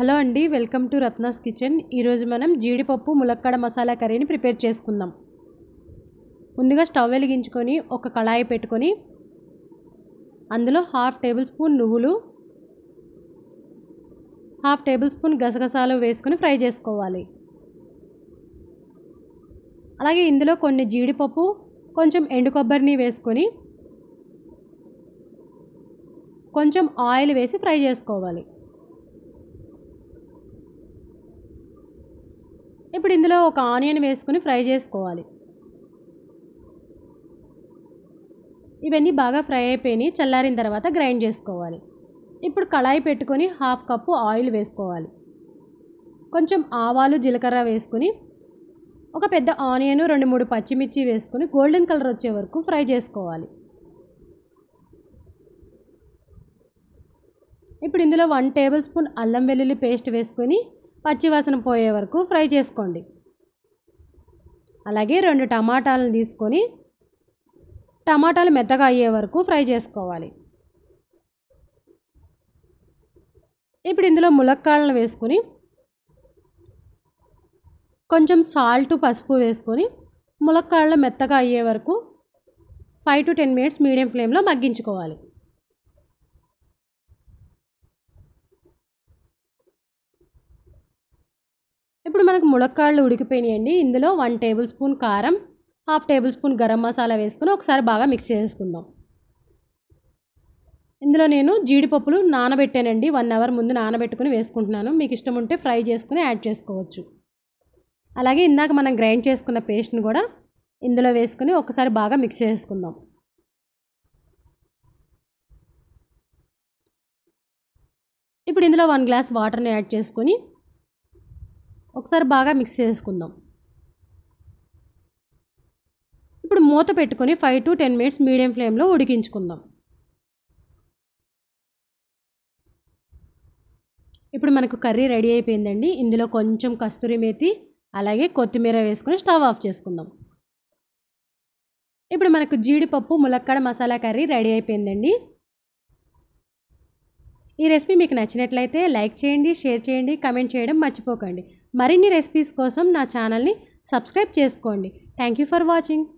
hello అండి welcome to Ratna's kitchen ఈరోజు మనం జీడిపప్పు ములక్కడ మసాలా కర్రీని ప్రిపేర్ చేసుకుందాం ముందుగా స్టవ్ వెలిగించుకొని ఒక కళాయి పెట్టుకొని అందులో హాఫ్ టేబుల్ స్పూన్ నువ్వులు హాఫ్ టేబుల్ స్పూన్ గసగసాలు వేసుకొని ఫ్రై చేసుకోవాలి అలాగే ఇందులో కొన్ని జీడిపప్పు కొంచెం ఎండు కొబ్బరిని వేసుకొని కొంచెం ఆయిల్ వేసి ఫ్రై చేసుకోవాలి ఇప్పుడు ఇందులో ఒక ఆనియన్ వేసుకుని ఫ్రై చేసుకోవాలి ఇవన్నీ బాగా ఫ్రై అయిపోయినాయి చల్లారిన తర్వాత గ్రైండ్ చేసుకోవాలి ఇప్పుడు కళాయి పెట్టుకొని హాఫ్ కప్పు ఆయిల్ వేసుకోవాలి కొంచెం ఆవాలు జీలకర్ర వేసుకుని ఒక పెద్ద ఆనియన్ రెండు మూడు పచ్చిమిర్చి వేసుకుని గోల్డెన్ కలర్ వచ్చే వరకు ఫ్రై చేసుకోవాలి ఇప్పుడు ఇందులో వన్ టేబుల్ స్పూన్ అల్లం వెల్లుల్లి పేస్ట్ వేసుకొని పచ్చివాసన పోయే వరకు ఫ్రై చేసుకోండి అలాగే రెండు టమాటాలను తీసుకొని టమాటాలు మెత్తగా అయ్యే వరకు ఫ్రై చేసుకోవాలి ఇప్పుడు ఇందులో ములక్కాడలను వేసుకొని కొంచెం సాల్ట్ పసుపు వేసుకొని ములక్కాడలు మెత్తగా అయ్యే వరకు five to ten minutes medium ఫ్లేమ్లో మగ్గించుకోవాలి ఇప్పుడు మనకు ములక్కాళ్ళు ఉడికిపోయినాయండి ఇందులో వన్ టేబుల్ స్పూన్ కారం half tablespoon garam masala వేసుకుని ఒకసారి బాగా మిక్స్ చేసుకుందాం ఇందులో నేను జీడిపప్పులు నానబెట్టానండి వన్ అవర్ ముందు నానబెట్టుకుని వేసుకుంటున్నాను మీకు ఇష్టం ఉంటే ఫ్రై చేసుకుని యాడ్ చేసుకోవచ్చు అలాగే ఇందాక మనం గ్రైండ్ చేసుకున్న పేస్ట్ని కూడా ఇందులో వేసుకుని ఒకసారి బాగా మిక్స్ చేసుకుందాం ఇప్పుడు ఇందులో వన్ గ్లాస్ వాటర్ని యాడ్ చేసుకొని ఒకసారి బాగా మిక్స్ చేసుకుందాం ఇప్పుడు మూత పెట్టుకొని five to ten minutes medium ఫ్లేమ్లో ఉడికించుకుందాం ఇప్పుడు మనకు కర్రీ రెడీ అయిపోయిందండి ఇందులో కొంచెం కస్తూరి మేతి అలాగే కొత్తిమీర వేసుకొని స్టవ్ ఆఫ్ చేసుకుందాం ఇప్పుడు మనకు జీడిపప్పు ములక్కడ మసాలా కర్రీ రెడీ అయిపోయిందండి ఈ రెసిపీ మీకు నచ్చినట్లయితే లైక్ చేయండి షేర్ చేయండి కమెంట్ చేయడం మర్చిపోకండి మరిన్ని రెసిపీస్ కోసం నా ఛానల్ని సబ్స్క్రైబ్ చేసుకోండి థ్యాంక్ యూ ఫర్ వాచింగ్